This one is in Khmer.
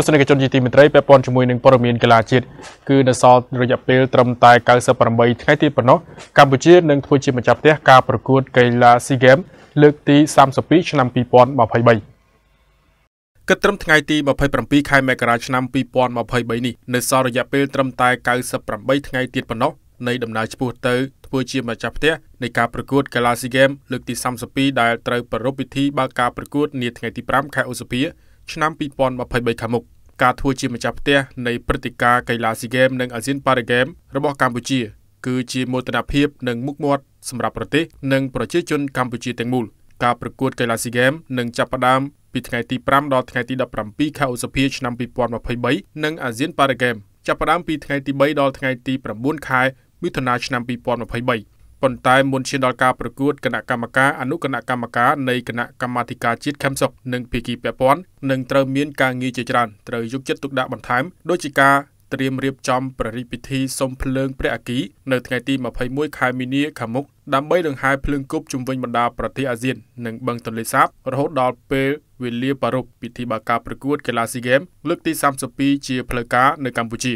ទស្សនិកជនជាទីមេត្រីពាក់ព័ន្ធជាមួយនឹងព័ត៌មានកីឡាជាតិគឺនៅសល់រយៈពេលត្រឹមតែ98ថ្ងៃទៀតប៉ុណ្ណោះកម្ពុជានឹងធ្វើជាម្ចាស់ផ្ទះការប្រកួតកីឡា SEA Games លើកទី32ឆ្នាំ2023គិតត្រឹមថ្ងៃទី27ខែមករាឆ្នាំ2023នេះនៅសល់រយៈពេលត្រឹមតែ98ថ្ងៃទៀតប៉ុណ្ណោះនៃដំណើរឆ្ពោះទៅធ្វើជាម្ចាស់ផ្ទះនៃការប្រកួតកីឡាស៊ីហ្គេមលើកទី32ដែលត្រូវប្រារព្ធពិធីបើកការប្រកួតនាថ្ងៃទី5ខែឧសភាឆ្នាំ2023ខាងមុខការធ្វើជាម្ចាស់ផ្ទះនៃព្រឹត្តិការណ៍កីឡាស៊ីហ្គេមនិងអាស៊ានប៉ារ៉ាហ្គេមរបស់កម្ពុជាគឺជាមោទនភាព និងមុខមាត់សម្រាប់ប្រទេសនិងប្រជាជនកម្ពុជាទាំងមូលការប្រកួតកីឡាស៊ីហ្គេមនឹងចាប់ផ្ដើមពីថ្ងៃទី5ដល់ថ្ងៃទី17ខែឧសភាឆ្នាំ2023និងអាស៊ានប៉ារ៉ាហ្គេមចាប់ផ្ដើមពីថ្ងៃទី3ដល់ថ្ងៃទី9ខែមិថុនាឆ្នាំ2023ប៉ុន្តែមុនឈានដល់ការប្រកួតគណៈកម្មការអនុគណៈកម្មការនៃគណៈកម្មាធិការជាតិខេមសុខនិងភាគីពាក់ព័ន្ធនឹងត្រូវមានការងារជាច្រើនត្រូវយកចិត្តទុកដាក់បន្ថែមដូចជាការត្រៀមរៀបចំប្រតិពិធីសុំភ្លើងព្រះអគិនៅថ្ងៃទី21ខែមីនាខាងមុខដើម្បីដង្ហែភ្លើងគប់ជុំវិញបណ្ដាប្រទេសអាស៊ាន និងបឹងទន្លេសាបរហូតដល់ពេលវេលាប្រារព្ធពិធីបើកការប្រកួតកីឡាស៊ីហ្គេមលើកទី32ជាផ្លូវការនៅកម្ពុជា